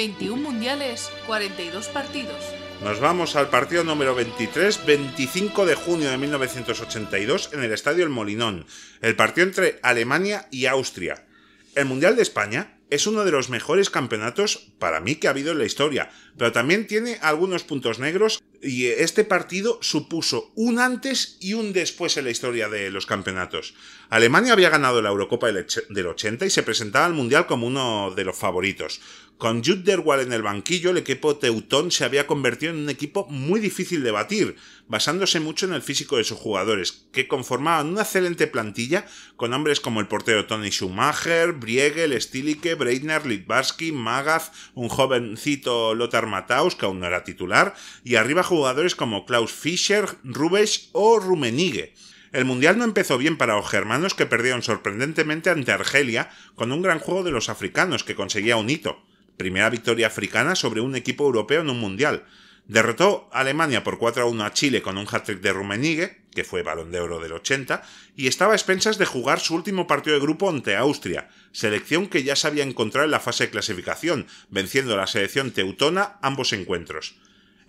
21 mundiales, 42 partidos. Nos vamos al partido número 23, 25 de junio de 1982, en el Estadio El Molinón, el partido entre Alemania y Austria. El Mundial de España es uno de los mejores campeonatos para mí que ha habido en la historia, pero también tiene algunos puntos negros y este partido supuso un antes y un después en la historia de los campeonatos. Alemania había ganado la Eurocopa del 80 y se presentaba al Mundial como uno de los favoritos. Con Jude Derwall en el banquillo, el equipo teutón se había convertido en un equipo muy difícil de batir, basándose mucho en el físico de sus jugadores, que conformaban una excelente plantilla con hombres como el portero Tony Schumacher, Briegel, Stilike, Breitner, Litvarsky, Magath, un jovencito Lothar Matthaus, que aún no era titular, y arriba jugadores como Klaus Fischer, Rubes o Rumenigue. El Mundial no empezó bien para los germanos que perdieron sorprendentemente ante Argelia con un gran juego de los africanos que conseguía un hito. Primera victoria africana sobre un equipo europeo en un Mundial. Derrotó Alemania por 4 a 1 a Chile con un hat-trick de Rumenigue, que fue balón de oro del 80, y estaba a expensas de jugar su último partido de grupo ante Austria, selección que ya se había encontrado en la fase de clasificación, venciendo a la selección teutona ambos encuentros.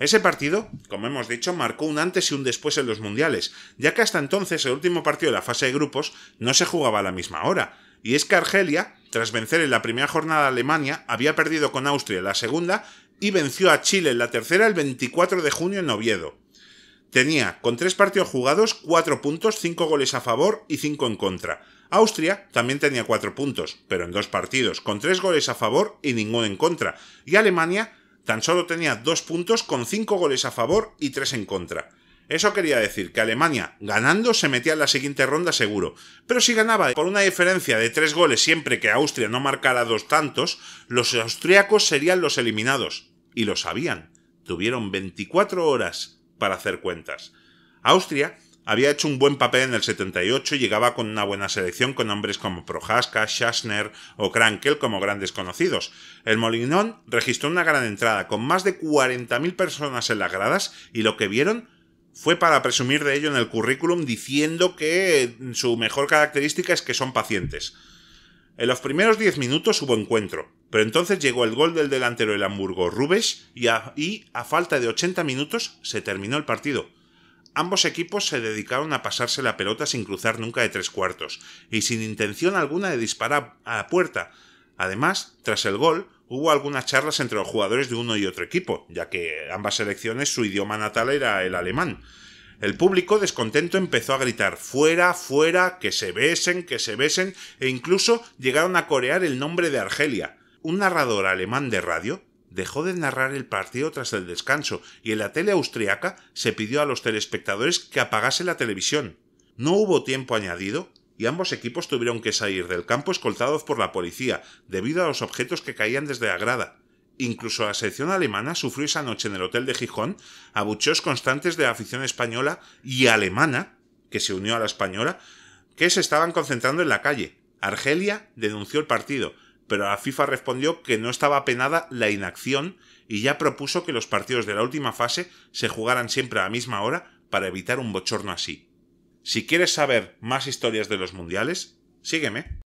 Ese partido, como hemos dicho, marcó un antes y un después en los mundiales, ya que hasta entonces el último partido de la fase de grupos no se jugaba a la misma hora, y es que Argelia, tras vencer en la primera jornada a Alemania, había perdido con Austria en la segunda y venció a Chile en la tercera el 24 de junio en Oviedo. Tenía, con tres partidos jugados, cuatro puntos, cinco goles a favor y cinco en contra. Austria también tenía cuatro puntos, pero en dos partidos, con tres goles a favor y ninguno en contra. Y Alemania tan solo tenía dos puntos con cinco goles a favor y tres en contra. Eso quería decir que Alemania, ganando, se metía en la siguiente ronda seguro. Pero si ganaba por una diferencia de tres goles siempre que Austria no marcara dos tantos, los austriacos serían los eliminados. Y lo sabían. Tuvieron 24 horas para hacer cuentas. Austria había hecho un buen papel en el 78 y llegaba con una buena selección con hombres como Prohaska, Schasner o Krankel como grandes conocidos. El Molinón registró una gran entrada con más de 40.000 personas en las gradas y lo que vieron fue para presumir de ello en el currículum diciendo que su mejor característica es que son pacientes. En los primeros 10 minutos hubo encuentro, pero entonces llegó el gol del delantero del Hamburgo Rubes y y a falta de 80 minutos se terminó el partido. Ambos equipos se dedicaron a pasarse la pelota sin cruzar nunca de tres cuartos y sin intención alguna de disparar a la puerta. Además, tras el gol, hubo algunas charlas entre los jugadores de uno y otro equipo, ya que ambas selecciones su idioma natal era el alemán. El público descontento empezó a gritar fuera, fuera, que se besen, que se besen, e incluso llegaron a corear el nombre de Argelia. Un narrador alemán de radio dejó de narrar el partido tras el descanso y en la tele austriaca se pidió a los telespectadores que apagase la televisión. No hubo tiempo añadido y ambos equipos tuvieron que salir del campo escoltados por la policía debido a los objetos que caían desde la grada. Incluso la sección alemana sufrió esa noche en el hotel de Gijón abucheos constantes de la afición española y alemana, que se unió a la española, que se estaban concentrando en la calle. Argelia denunció el partido, pero la FIFA respondió que no estaba penada la inacción y ya propuso que los partidos de la última fase se jugaran siempre a la misma hora para evitar un bochorno así. Si quieres saber más historias de los mundiales, sígueme.